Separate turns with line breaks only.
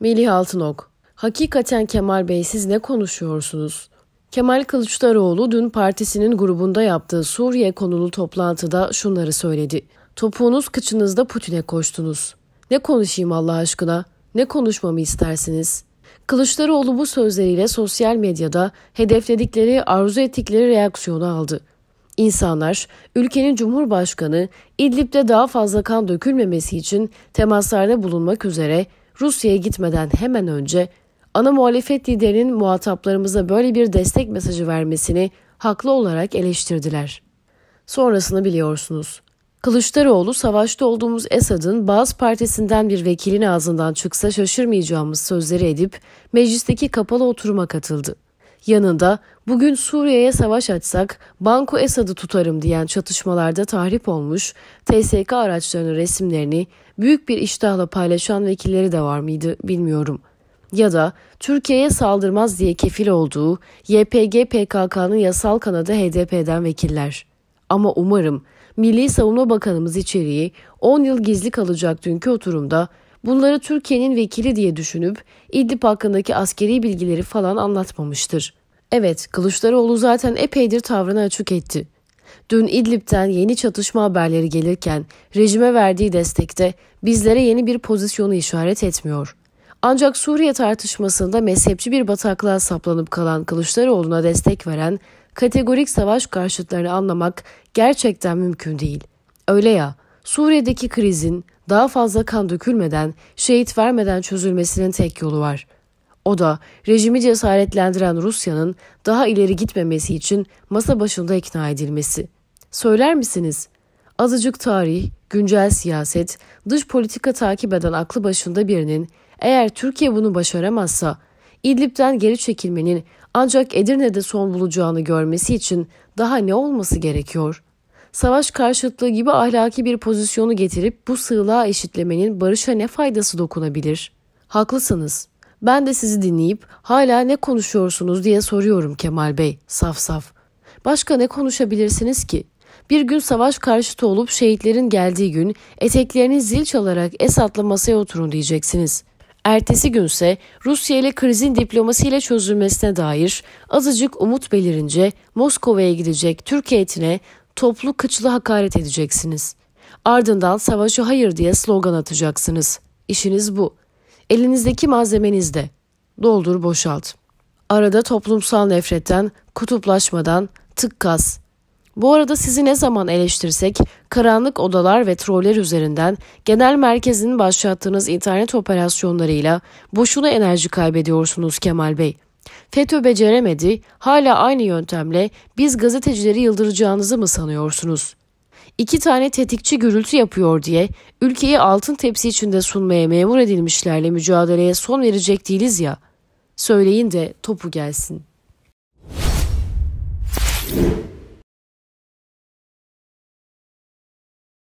Melih Altınok Hakikaten Kemal Bey siz ne konuşuyorsunuz? Kemal Kılıçdaroğlu dün partisinin grubunda yaptığı Suriye konulu toplantıda şunları söyledi. Topuğunuz kıçınızda Putin'e koştunuz. Ne konuşayım Allah aşkına? Ne konuşmamı istersiniz? Kılıçdaroğlu bu sözleriyle sosyal medyada hedefledikleri, arzu ettikleri reaksiyonu aldı. İnsanlar, ülkenin Cumhurbaşkanı İdlib'de daha fazla kan dökülmemesi için temaslarda bulunmak üzere Rusya'ya gitmeden hemen önce ana muhalefet liderinin muhataplarımıza böyle bir destek mesajı vermesini haklı olarak eleştirdiler. Sonrasını biliyorsunuz. Kılıçdaroğlu savaşta olduğumuz Esad'ın bazı partisinden bir vekilin ağzından çıksa şaşırmayacağımız sözleri edip meclisteki kapalı oturuma katıldı. Yanında bugün Suriye'ye savaş açsak Banku Esad'ı tutarım diyen çatışmalarda tahrip olmuş TSK araçlarının resimlerini büyük bir iştahla paylaşan vekilleri de var mıydı bilmiyorum. Ya da Türkiye'ye saldırmaz diye kefil olduğu YPG PKK'nın yasal kanadı HDP'den vekiller. Ama umarım Milli Savunma Bakanımız içeriği 10 yıl gizli kalacak dünkü oturumda bunları Türkiye'nin vekili diye düşünüp İdlib hakkındaki askeri bilgileri falan anlatmamıştır. Evet, Kılıçdaroğlu zaten epeydir tavrını açık etti. Dün İdlib'den yeni çatışma haberleri gelirken rejime verdiği destekte bizlere yeni bir pozisyonu işaret etmiyor. Ancak Suriye tartışmasında mezhepçi bir bataklığa saplanıp kalan Kılıçdaroğlu'na destek veren kategorik savaş karşıtlarını anlamak gerçekten mümkün değil. Öyle ya, Suriye'deki krizin daha fazla kan dökülmeden, şehit vermeden çözülmesinin tek yolu var. O da rejimi cesaretlendiren Rusya'nın daha ileri gitmemesi için masa başında ikna edilmesi. Söyler misiniz? Azıcık tarih, güncel siyaset, dış politika takip eden aklı başında birinin eğer Türkiye bunu başaramazsa İdlib'den geri çekilmenin ancak Edirne'de son bulacağını görmesi için daha ne olması gerekiyor?'' savaş karşıtlığı gibi ahlaki bir pozisyonu getirip bu sığlığa eşitlemenin barışa ne faydası dokunabilir? Haklısınız. Ben de sizi dinleyip hala ne konuşuyorsunuz diye soruyorum Kemal Bey saf saf. Başka ne konuşabilirsiniz ki? Bir gün savaş karşıtı olup şehitlerin geldiği gün eteklerini zil çalarak Esad'la masaya oturun diyeceksiniz. Ertesi günse Rusya ile krizin diplomasiyle çözülmesine dair azıcık umut belirince Moskova'ya gidecek Türk heyetine toplu kıçlı hakaret edeceksiniz. Ardından savaşı hayır diye slogan atacaksınız. İşiniz bu. Elinizdeki malzemenizde. Doldur boşalt. Arada toplumsal nefretten, kutuplaşmadan, tık kas. bu arada sizi ne zaman eleştirsek, karanlık odalar ve troller üzerinden genel merkezin başlattığınız internet operasyonlarıyla boşuna enerji kaybediyorsunuz Kemal Bey. FETÖ beceremedi, hala aynı yöntemle biz gazetecileri yıldıracağınızı mı sanıyorsunuz? İki tane tetikçi gürültü yapıyor diye ülkeyi altın tepsi içinde sunmaya memur edilmişlerle mücadeleye son verecek değiliz ya. Söyleyin de topu gelsin.